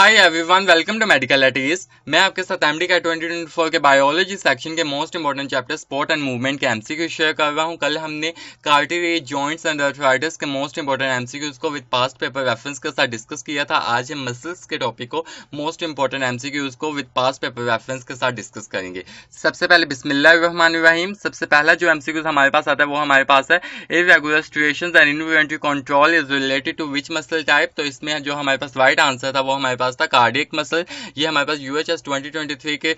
Hi everyone welcome to medical एटीज मैं आपके साथ एमडी का फोर के बायोलॉजी सेक्शन के most important chapter support and movement के एमसीक्यू शेयर कर रहा हूँ कल हमने कार्टेरी जॉइंट्स एंड अर्थराइटिस के मोस्ट इंपॉर्टेंट एमसीक्यूज को विद पास्ट पेपर रेफरेंस के साथ डिस्कस किया था आज हम मसल्स के टॉपिक को मोस्ट इंपॉर्टेंट एमसीक्यूज को विद पास्ट पेपर रेफरेंस के साथ डिस्कस करेंगे सबसे पहले रहमान रहीम सबसे पहला जो एमसीक्यूज हमारे पास आता है वो हमारे पास है irregular situation and in control is related to which muscle type तो इसमें जो हमारे पास राइट आंसर था वो हमारे पास पास था कार्डियक मसल ये हमारे पास U H S twenty twenty three के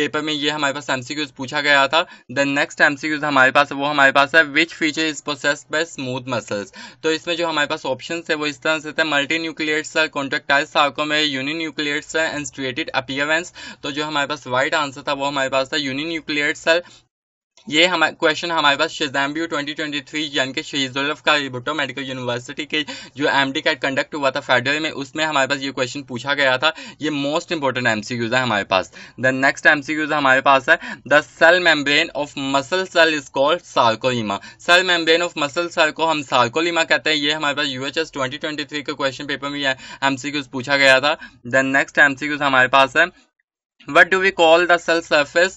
पेपर में ये हमारे पास एम सी क्यूज पूछा गया था then next M C Qs हमारे पास वो हमारे पास है which feature is process by smooth muscles तो इसमें जो हमारे पास ऑप्शन है वो इस तरह से थे मल्टी न्यूक्लियट्स है कॉन्ट्रेक्टाइज सार्को में यूनि न्यूक्लियट्स है एंड स्ट्रेटेड अपियरेंस तो जो हमारे पास वाइट आंसर था वो हमारे पास था यूनि न्यूक्लियट्स है ये हमारे क्वेश्चन हमारे पास शेजाम्बियो 2023 यानी कि का रिबोटो मेडिकल यूनिवर्सिटी के जो एम डी कैट कंडक्ट हुआ था फेडरल में उसमें हमारे पास ये क्वेश्चन पूछा गया था ये मोस्ट इंपॉर्टेंट एम सी है हमारे पास द नेक्स्ट एम सी हमारे पास है the cell membrane of muscle cell is called sarcolemma cell membrane of muscle cell को हम सार्कोलीमा कहते हैं ये हमारे पास U H S twenty twenty three के क्वेश्चन पेपर में एम सी पूछा गया था देन नेक्स्ट एम सी हमारे पास है what do we call the cell surface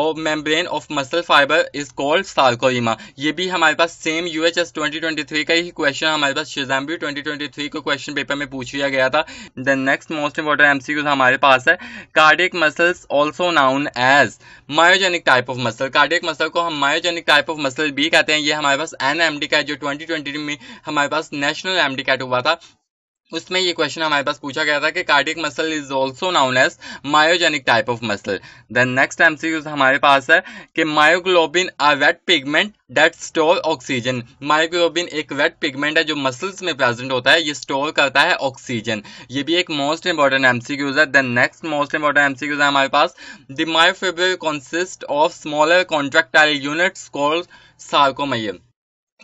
or membrane of muscle fiber is called sarcoema. ये भी हमारे पास same U H S twenty twenty three का ही क्वेश्चन हमारे पास शिजाम्बी ट्वेंटी ट्वेंटी थ्री को क्वेश्चन पेपर में पूछ लिया गया था then next most important MCQs हमारे पास है cardiac muscles also known as myogenic type of muscle cardiac muscle को हम मायोजेनिक टाइप ऑफ मसल भी कहते हैं ये हमारे पास एन एम डी का जो ट्वेंटी ट्वेंटी में हमारे पास नेशनल एम डी कैट हुआ था उसमें ये क्वेश्चन हमारे पास पूछा गया था कि cardiac muscle is also known as myogenic type of muscle then next MCQs हमारे पास है कि myoglobin a wet pigment that store oxygen myoglobin एक वेट पिगमेंट है जो मसल्स में प्रेजेंट होता है ये स्टोर करता है ऑक्सीजन ये भी एक मोस्ट इंपॉर्टेंट एमसीक्यूज है then next most important MCQs है हमारे पास the myofibril consist of smaller contractile units called sarcomere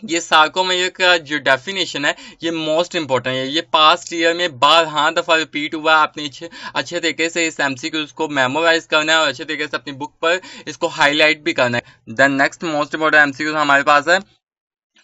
ये सार्को में एक जो डेफिनेशन है ये मोस्ट इंपॉर्टेंट है ये पास्ट ईयर में बार हाँ दफ़ा रिपीट हुआ है आपने अच्छे तरीके से इस एम को मेमोराइज करना है और अच्छे तरीके से अपनी बुक पर इसको हाईलाइट भी करना है then next most important M हमारे पास है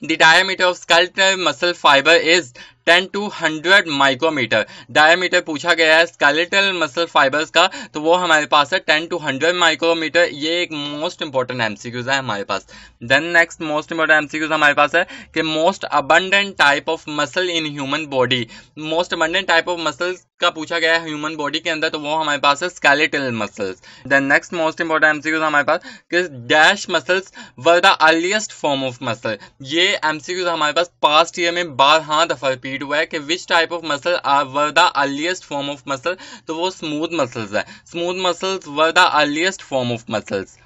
the diameter of skeletal muscle fibre is 10 to 100 micrometre diameter पूछा गया है स्केलेटल मसल फाइबर्स का तो वो हमारे पास है 10 टू 100 माइक्रोमीटर ये एक मोस्ट इंपॉर्टेंट एमसीक्यूज है हमारे पास then next most important MCQs हमारे पास है कि most abundant type of muscle in human body most abundant type of muscle का पूछा गया है ह्यूमन बॉडी के अंदर तो वो हमारे पास है skeletal muscles then next most important MCQs हमारे पास कि dash muscles were the earliest form of muscle ये एमसीक्यूज हमारे पास पास्ट ईयर में बारह दफा रिपीट रीड हुआ है कि which type of muscle were the earliest form of muscle तो वो स्मूथ मसल्स है smooth muscles were the earliest form of muscles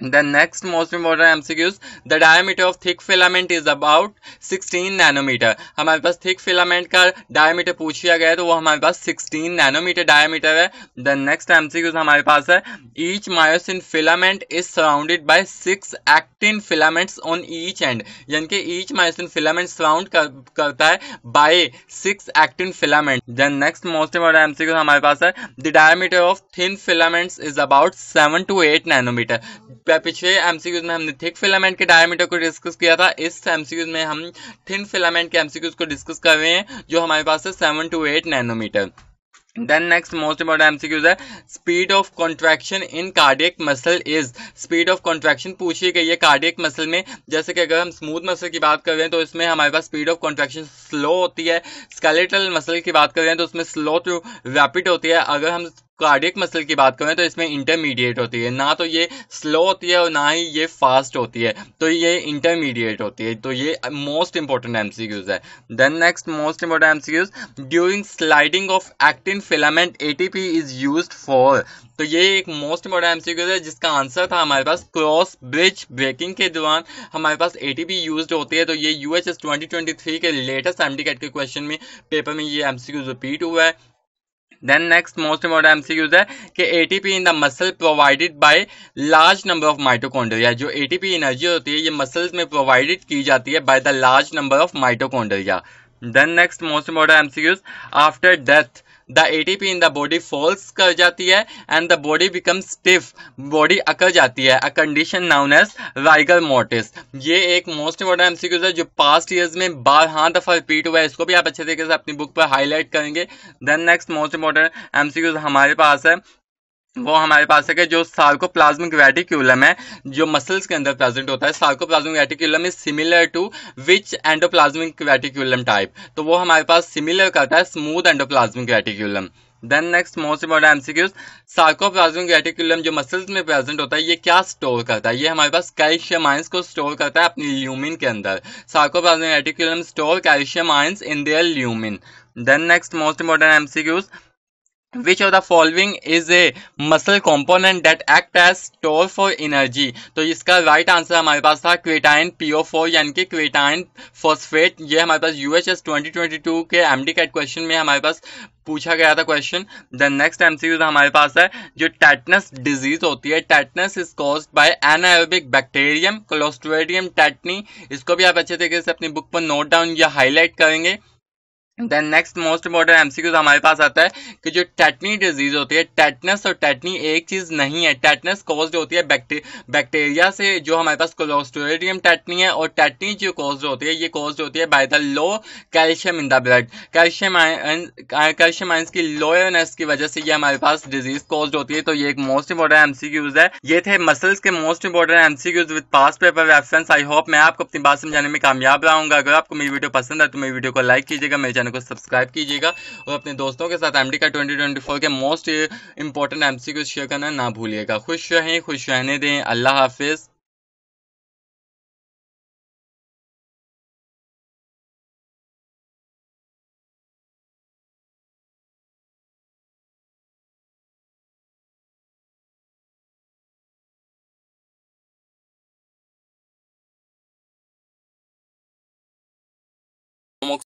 The next most important MCQs, the diameter of thick filament is about 16 nanometer. hamare paas thick filament ka diameter puchhiya gaya hai to wo hamare paas 16 nanometer diameter hai The next MCQs hamare paas hai each myosin filament is surrounded by six actin filaments on each end. yani ki each myosin filament surround kar, karta hai by six actin filament. The next most important MCQs hamare paas hai the diameter of thin filaments is about 7 to 8 nanometer. पिछले MCQs में हमने thick filament के diameter को discuss किया था इस MCQs में हम थिन फिलामेंट के एमसीक्यूज को डिस्कस कर रहे हैं जो हमारे पास है seven to eight nanometre then next most important MCQs है speed of contraction in cardiac muscle is speed of contraction पूछी गई है कार्डियक मसल में जैसे कि अगर हम स्मूथ मसल की बात कर रहे हैं तो इसमें हमारे पास स्पीड ऑफ कॉन्ट्रैक्शन स्लो होती है स्केलेटल मसल की बात करें तो उसमें स्लो टू तो रैपिड होती है अगर हम कार्डियक मसल की बात करें तो इसमें इंटरमीडिएट होती है ना तो ये स्लो होती है और ना ही ये फास्ट होती है तो ये इंटरमीडिएट होती है तो ये मोस्ट इंपॉर्टेंट एमसीक्यूज है then next most important MCQs during sliding of actin filament ATP is use for तो ये एक मोस्ट इंपॉर्टेंट एमसीक्यूज है जिसका आंसर था हमारे पास क्रॉस ब्रिज ब्रेकिंग के दौरान हमारे पास एटीपी यूज होती है तो ये यूएचएस थ्री के लेटेस्ट सेवेंटी कैट के क्वेश्चन में पेपर में ये एमसीक्यूज रिपीट हुआ है then next most important MCQs है कि ATP in the muscle provided by large number of mitochondria जो एटीपी एनर्जी होती है ये मसल्स में प्रोवाइडेड की जाती है by the large number of mitochondria then next most important MCQs after death the P in the body falls कर जाती है and the body become stiff body occur जाती है a condition known as rigor mortis ये एक most important MCQs है जो past years में बार हाँ दफा रिपीट हुआ है इसको भी आप अच्छे तरीके से अपनी बुक पर हाईलाइट करेंगे then next most important MCQs हमारे पास है वो हमारे पास है कि जो प्लाज्मिक वैटिक्यूलम है जो मसल्स के अंदर प्रेजेंट होता है plasmic reticulum is similar to which endoplasmic reticulum type तो वो हमारे पास सिमिलर करता है smooth endoplasmic reticulum then next most important MCQs sarcoplasmic reticulum जो मसल्स में प्रेजेंट होता है ये क्या स्टोर करता है ये हमारे पास कैल्शियम आयंस को स्टोर करता है अपनी ल्यूमिन के अंदर sarcoplasmic reticulum store calcium ions in their lumen then next most important MCQs which of the following is a muscle component that act as store for energy तो इसका right right answer हमारे पास था क्वेटाइन PO four यानी कि क्वेटाइन phosphate ये हमारे पास UHS two के एमडी कैट क्वेश्चन में हमारे पास पूछा गया था क्वेश्चन देन नेक्स्ट एमसीक्यू हमारे पास है जो टैटनस डिजीज होती है tetanus is cause by anaerobic bacterium clostridium tetani इसको भी आप अच्छे तरीके से अपनी बुक पर नोट डाउन या हाईलाइट करेंगे then next most important MCQs हमारे पास आता है कि जो टैटनी डिजीज होती है टैटनेस और टैटनी एक चीज नहीं है टैटनस कॉज होती है बैक्टीरिया से जो हमारे पास कोलोस्टोरेडियम टैटनी है और टैटनी जो कॉज होती है ये कॉज होती है by the low calcium in the blood calcium calcium ions की लोअरनेस की वजह से ये हमारे पास डिजीज कॉज होती है तो ये एक मोस्ट इंपॉर्टेंट एमसीक्यूज है ये थे मसल्स के most important MCQs with past paper reference I hope मैं आपको अपनी बात समझाने में कामयाब रहूंगा अगर आपको मेरी वीडियो पसंद है तो मेरी वीडियो को लाइक कीजिएगा मेरे चैनल को सब्सक्राइब कीजिएगा और अपने दोस्तों के साथ एम का ट्वेंटी के मोस्ट इंपॉर्टेंट एम शेयर करना ना भूलिएगा खुश रहें खुश रहने दें अल्लाह हाफिज़